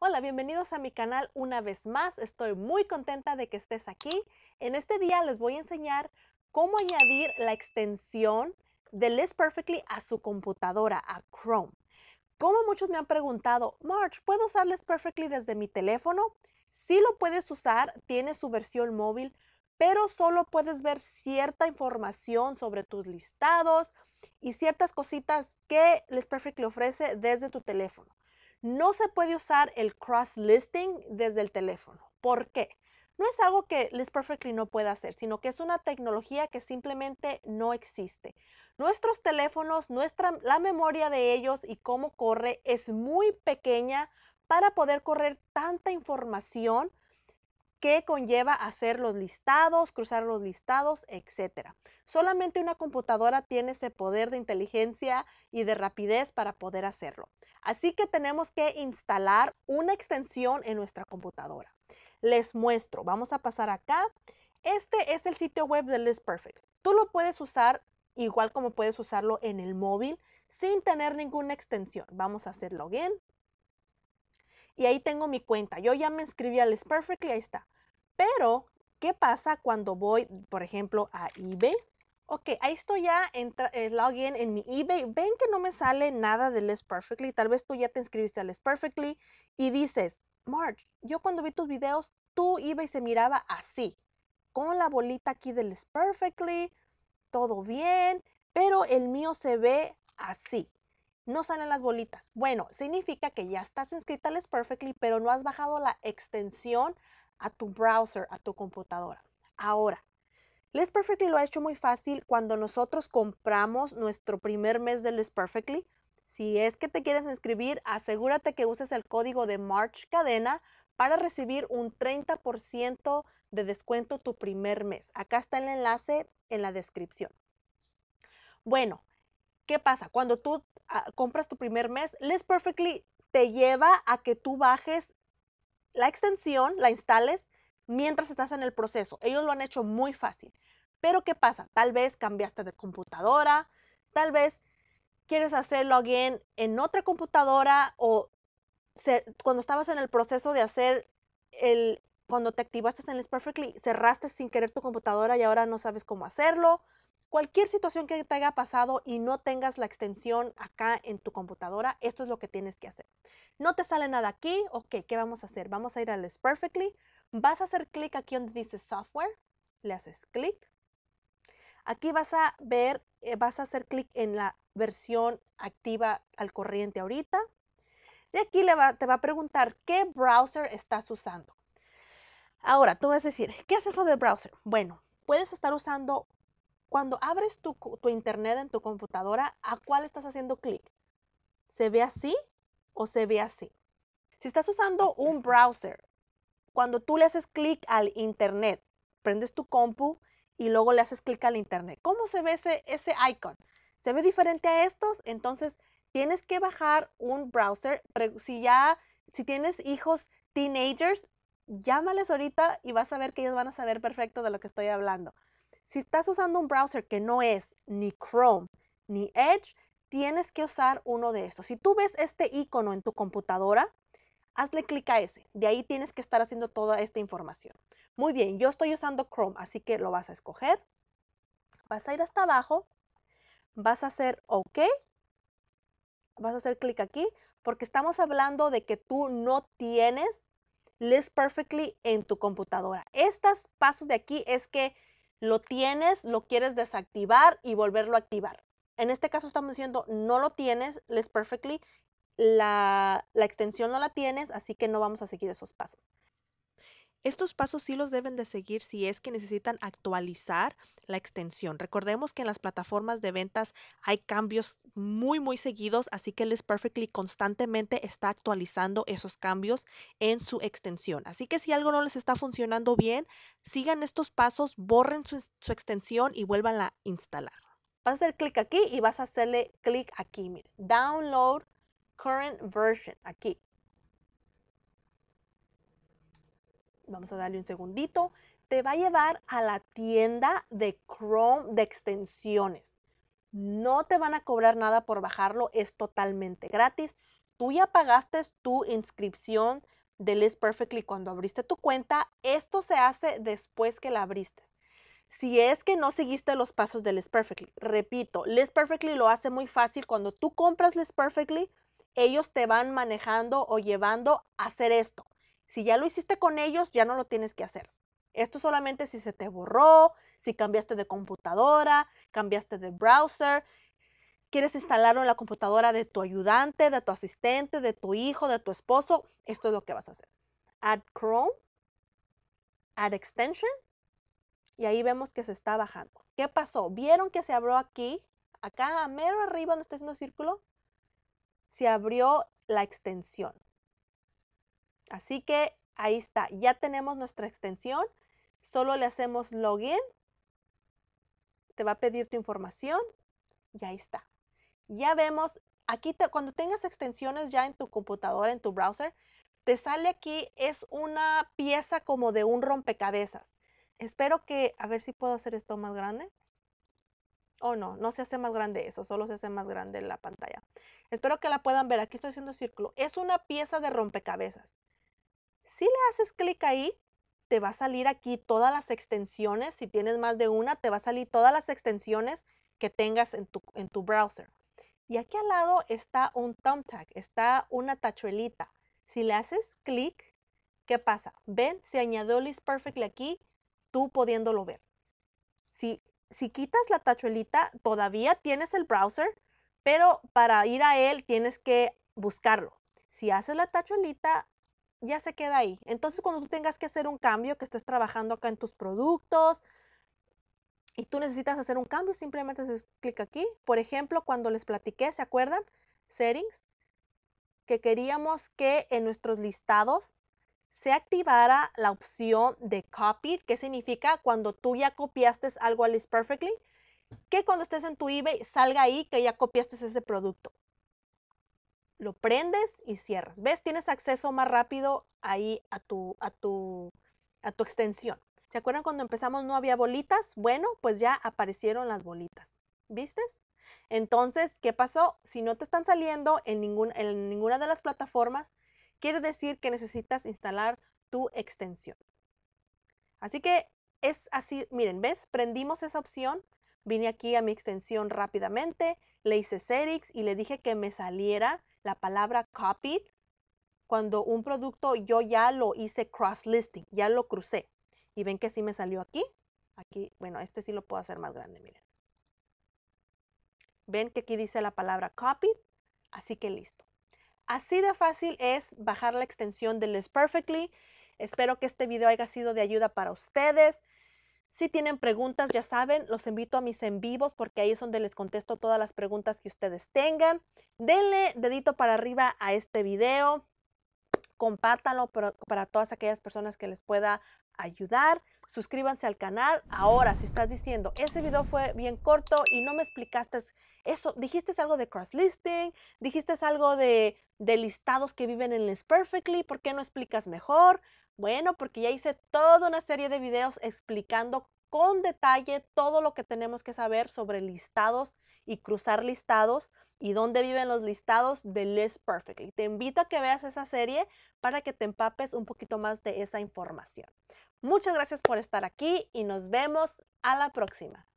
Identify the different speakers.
Speaker 1: Hola, bienvenidos a mi canal una vez más. Estoy muy contenta de que estés aquí. En este día les voy a enseñar cómo añadir la extensión de List Perfectly a su computadora, a Chrome. Como muchos me han preguntado, March, ¿puedo usar List Perfectly desde mi teléfono? Sí lo puedes usar, tiene su versión móvil, pero solo puedes ver cierta información sobre tus listados y ciertas cositas que List Perfectly ofrece desde tu teléfono. No se puede usar el cross-listing desde el teléfono. ¿Por qué? No es algo que List Perfectly no pueda hacer, sino que es una tecnología que simplemente no existe. Nuestros teléfonos, la memoria de ellos y cómo corre es muy pequeña para poder correr tanta información que conlleva hacer los listados, cruzar los listados, etc. Solamente una computadora tiene ese poder de inteligencia y de rapidez para poder hacerlo. Así que tenemos que instalar una extensión en nuestra computadora. Les muestro, vamos a pasar acá. Este es el sitio web de List Perfect. Tú lo puedes usar igual como puedes usarlo en el móvil sin tener ninguna extensión. Vamos a hacer login. Y ahí tengo mi cuenta. Yo ya me inscribí a List Perfect y ahí está. Pero, ¿qué pasa cuando voy, por ejemplo, a eBay? Ok, ahí estoy ya en el eh, login en mi eBay. Ven que no me sale nada de Less Perfectly. Tal vez tú ya te inscribiste a Less Perfectly y dices, March, yo cuando vi tus videos, tu eBay se miraba así, con la bolita aquí de Less Perfectly, todo bien, pero el mío se ve así. No salen las bolitas. Bueno, significa que ya estás inscrita a Less Perfectly, pero no has bajado la extensión a tu browser, a tu computadora. Ahora, List Perfectly lo ha hecho muy fácil cuando nosotros compramos nuestro primer mes de List Perfectly. Si es que te quieres inscribir, asegúrate que uses el código de March Cadena para recibir un 30% de descuento tu primer mes. Acá está el enlace en la descripción. Bueno, ¿qué pasa? Cuando tú ah, compras tu primer mes, List Perfectly te lleva a que tú bajes la extensión la instales mientras estás en el proceso. Ellos lo han hecho muy fácil. Pero ¿qué pasa? Tal vez cambiaste de computadora, tal vez quieres hacerlo, alguien en otra computadora o cuando estabas en el proceso de hacer el, cuando te activaste en List Perfectly, cerraste sin querer tu computadora y ahora no sabes cómo hacerlo. Cualquier situación que te haya pasado y no tengas la extensión acá en tu computadora, esto es lo que tienes que hacer. No te sale nada aquí, ok, ¿qué vamos a hacer? Vamos a ir al Sperfectly. Perfectly. Vas a hacer clic aquí donde dice Software, le haces clic. Aquí vas a ver, eh, vas a hacer clic en la versión activa al corriente ahorita. y aquí le te va a preguntar qué browser estás usando. Ahora, tú vas a decir, ¿qué es eso del browser? Bueno, puedes estar usando cuando abres tu, internet en tu computadora, ¿a cuál estás haciendo clic? ¿Se ve así o se ve así? Si estás usando un browser, cuando tú le haces clic al internet, prendes tu compu y luego le haces clic al internet. ¿Cómo se ve ese, icon? ¿Se ve diferente a estos? Entonces tienes que bajar un browser. Si ya, si tienes hijos teenagers, llámales ahorita y vas a ver que ellos van a saber perfecto de lo que estoy hablando. Si estás usando un browser que no es ni Chrome ni Edge, tienes que usar uno de estos. Si tú ves este icono en tu computadora, hazle clic a ese. De ahí tienes que estar haciendo toda esta información. Muy bien, yo estoy usando Chrome, así que lo vas a escoger. Vas a ir hasta abajo, vas a hacer OK, vas a hacer clic aquí, porque estamos hablando de que tú no tienes List Perfectly en tu computadora. Estos pasos de aquí es que lo tienes, lo quieres desactivar y volverlo a activar. En este caso estamos diciendo no lo tienes, less perfectly, la, la extensión no la tienes, así que no vamos a seguir esos pasos. Estos pasos sí los deben de seguir si es que necesitan actualizar la extensión. Recordemos que en las plataformas de ventas hay cambios muy, muy seguidos, así que List Perfectly constantemente está actualizando esos cambios en su extensión. Así que si algo no les está funcionando bien, sigan estos pasos, borren su, extensión y vuelvan a instalar. Vas a hacer clic aquí y vas a hacerle clic aquí, mira, download current version, aquí. vamos a darle un segundito, te va a llevar a la tienda de Chrome de extensiones. No te van a cobrar nada por bajarlo, es totalmente gratis. Tú ya pagaste tu inscripción de List Perfectly cuando abriste tu cuenta. Esto se hace después que la abriste. Si es que no seguiste los pasos de List Perfectly, repito, List Perfectly lo hace muy fácil. Cuando tú compras List Perfectly, ellos te van manejando o llevando a hacer esto. Si ya lo hiciste con ellos, ya no lo tienes que hacer. Esto solamente si se te borró, si cambiaste de computadora, cambiaste de browser, quieres instalarlo en la computadora de tu ayudante, de tu asistente, de tu hijo, de tu esposo. Esto es lo que vas a hacer. Add Chrome, Add Extension, y ahí vemos que se está bajando. ¿Qué pasó? ¿Vieron que se abrió aquí? Acá, mero arriba no está haciendo círculo, se abrió la extensión. Así que ahí está, ya tenemos nuestra extensión. Solo le hacemos login. Te va a pedir tu información y ahí está. Ya vemos, aquí cuando tengas extensiones ya en tu computadora, en tu browser, te sale aquí, es una pieza como de un rompecabezas. Espero que, a ver si puedo hacer esto más grande. O oh, no, no se hace más grande eso, solo se hace más grande la pantalla. Espero que la puedan ver. Aquí estoy haciendo círculo. Es una pieza de rompecabezas. Si le haces clic ahí, te va a salir aquí todas las extensiones. Si tienes más de una, te va a salir todas las extensiones que tengas en tu, en tu browser. Y aquí al lado está un thumbtack, está una tachuelita. Si le haces clic, ¿qué pasa? Ven, se añadió List Perfectly aquí, tú pudiéndolo ver. Si, si quitas la tachuelita, todavía tienes el browser, pero para ir a él tienes que buscarlo. Si haces la tachuelita, ya se queda ahí. Entonces, cuando tú tengas que hacer un cambio, que estés trabajando acá en tus productos y tú necesitas hacer un cambio, simplemente haces clic aquí. Por ejemplo, cuando les platiqué, ¿se acuerdan? Settings, que queríamos que en nuestros listados se activara la opción de copy, que significa cuando tú ya copiaste algo a List Perfectly, que cuando estés en tu eBay salga ahí que ya copiaste ese producto lo prendes y cierras. ¿Ves? Tienes acceso más rápido ahí a tu, a tu, extensión. ¿Se acuerdan cuando empezamos no había bolitas? Bueno, pues ya aparecieron las bolitas. ¿Vistes? Entonces, ¿qué pasó? Si no te están saliendo en, en ninguna de las plataformas, quiere decir que necesitas instalar tu extensión. Así que es así, miren, ¿ves? Prendimos esa opción, vine aquí a mi extensión rápidamente, le hice Serix y le dije que me saliera la palabra copied cuando un producto yo ya lo hice cross-listing, ya lo crucé. Y ven que sí me salió aquí. Aquí, bueno, este sí lo puedo hacer más grande, miren. Ven que aquí dice la palabra copied, así que listo. Así de fácil es bajar la extensión de List Perfectly. Espero que este video haya sido de ayuda para ustedes. Si tienen preguntas, ya saben, los invito a mis en vivos porque ahí es donde les contesto todas las preguntas que ustedes tengan. Denle dedito para arriba a este video. Compártanlo para todas aquellas personas que les pueda ayudar suscríbanse al canal. Ahora, si estás diciendo, ese video fue bien corto y no me explicaste eso, dijiste algo de cross-listing, dijiste algo de, de, listados que viven en List Perfectly, ¿por qué no explicas mejor? Bueno, porque ya hice toda una serie de videos explicando con detalle todo lo que tenemos que saber sobre listados y cruzar listados y dónde viven los listados de List Perfectly. Te invito a que veas esa serie para que te empapes un poquito más de esa información. Muchas gracias por estar aquí y nos vemos a la próxima.